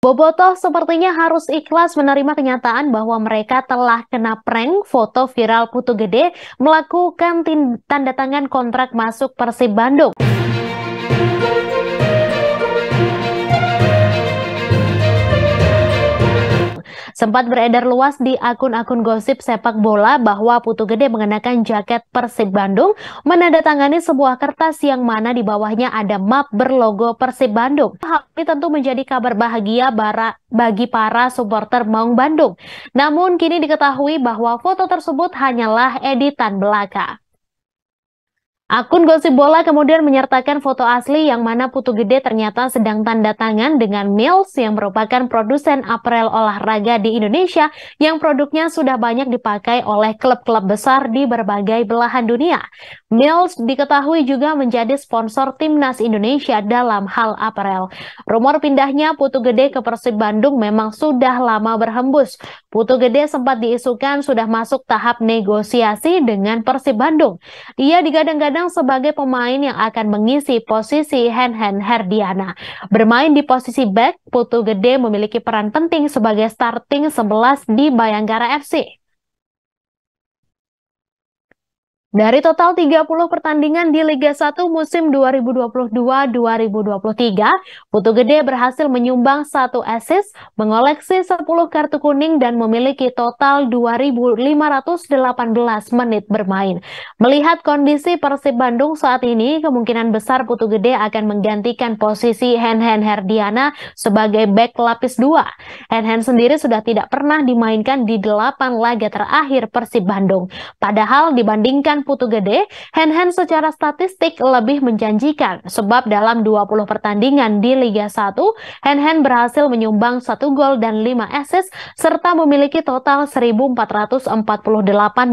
Bobotoh sepertinya harus ikhlas menerima kenyataan bahwa mereka telah kena prank foto viral Putu Gede melakukan tanda tangan kontrak masuk Persib Bandung. Sempat beredar luas di akun-akun gosip sepak bola bahwa Putu Gede mengenakan jaket Persib Bandung menandatangani sebuah kertas yang mana di bawahnya ada map berlogo Persib Bandung. Hal ini tentu menjadi kabar bahagia bara bagi para supporter Maung Bandung. Namun kini diketahui bahwa foto tersebut hanyalah editan belaka. Akun Gosip Bola kemudian menyertakan foto asli yang mana Putu Gede ternyata sedang tanda tangan dengan Mills yang merupakan produsen apparel olahraga di Indonesia yang produknya sudah banyak dipakai oleh klub-klub besar di berbagai belahan dunia. Mills diketahui juga menjadi sponsor timnas Indonesia dalam hal apparel. Rumor pindahnya Putu Gede ke Persib Bandung memang sudah lama berhembus. Putu Gede sempat diisukan sudah masuk tahap negosiasi dengan Persib Bandung. Ia digadang-gadang digadang sebagai pemain yang akan mengisi posisi Henhen Herdiana. Bermain di posisi back, Putu Gede memiliki peran penting sebagai starting 11 di Bayangkara FC. Dari total 30 pertandingan di Liga 1 musim 2022-2023, Putu Gede berhasil menyumbang satu assist, mengoleksi 10 kartu kuning dan memiliki total 2.518 menit bermain. Melihat kondisi Persib Bandung saat ini, kemungkinan besar Putu Gede akan menggantikan posisi Hen-Hen Herdiana sebagai back lapis 2. Hen-Hen sendiri sudah tidak pernah dimainkan di 8 laga terakhir Persib Bandung. Padahal dibandingkan Hen Putu Gede, Hen Hen secara statistik lebih menjanjikan sebab dalam 20 pertandingan di Liga 1, Hen Hen berhasil menyumbang satu gol dan 5 assist serta memiliki total 1448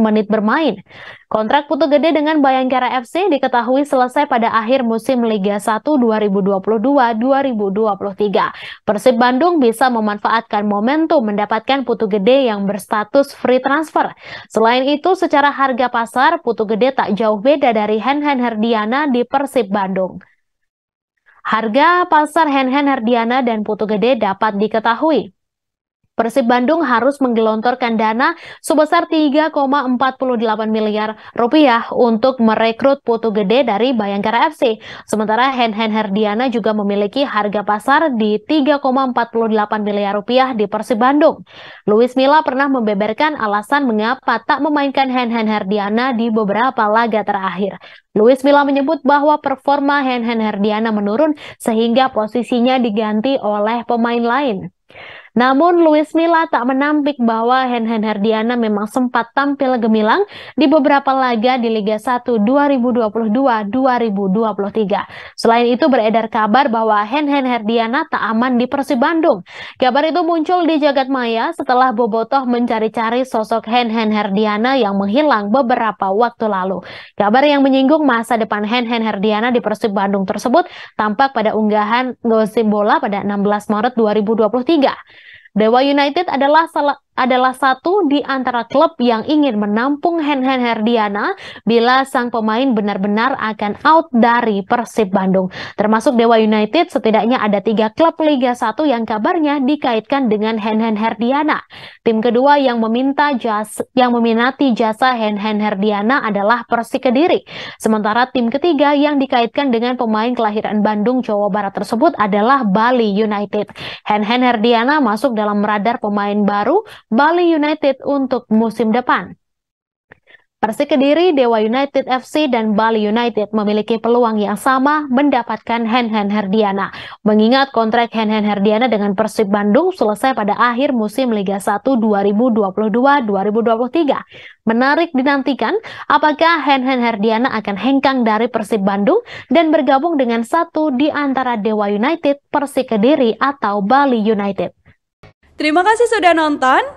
menit bermain. Kontrak Putu Gede dengan Bayangkara FC diketahui selesai pada akhir musim Liga 1 2022-2023. Persib Bandung bisa memanfaatkan momentum mendapatkan Putu Gede yang berstatus free transfer. Selain itu, secara harga pasar, Putu Gede tak jauh beda dari Henhen Herdiana di Persib Bandung. Harga pasar Henhen Herdiana dan Putu Gede dapat diketahui Persib Bandung harus menggelontorkan dana sebesar 3,48 miliar rupiah untuk merekrut Putu Gede dari Bayangkara FC. Sementara Hen Hen Herdiana juga memiliki harga pasar di 3,48 miliar rupiah di Persib Bandung. Luis Milla pernah membeberkan alasan mengapa tak memainkan Hen Hen Herdiana di beberapa laga terakhir. Luis Milla menyebut bahwa performa Hen Hen Herdiana menurun sehingga posisinya diganti oleh pemain lain. Namun Luis Milla tak menampik bahwa Henhen Herdiana memang sempat tampil gemilang di beberapa laga di Liga 1 2022-2023. Selain itu beredar kabar bahwa Henhen Herdiana tak aman di Persib Bandung. Kabar itu muncul di jagat maya setelah bobotoh mencari-cari sosok Henhen Herdiana yang menghilang beberapa waktu lalu. Kabar yang menyinggung masa depan Henhen Herdiana di Persib Bandung tersebut tampak pada unggahan Gosim Bola pada 16 Maret 2023. Dewa United adalah salah adalah satu di antara klub yang ingin menampung Henhen Herdiana bila sang pemain benar-benar akan out dari Persib Bandung. Termasuk Dewa United, setidaknya ada tiga klub Liga 1 yang kabarnya dikaitkan dengan Henhen Herdiana. Tim kedua yang meminta jas yang meminati jasa Henhen Herdiana adalah Persik Kediri. Sementara tim ketiga yang dikaitkan dengan pemain kelahiran Bandung, Jawa Barat tersebut adalah Bali United. Henhen Herdiana masuk dalam radar pemain baru Bali United untuk musim depan. Persik Kediri, Dewa United FC, dan Bali United memiliki peluang yang sama mendapatkan Henhen Herdiana. Mengingat kontrak Henhen Herdiana dengan Persib Bandung selesai pada akhir musim Liga 1 2022-2023. Menarik dinantikan apakah Henhen Herdiana akan hengkang dari Persib Bandung dan bergabung dengan satu di antara Dewa United, Persik Kediri, atau Bali United. Terima kasih sudah nonton.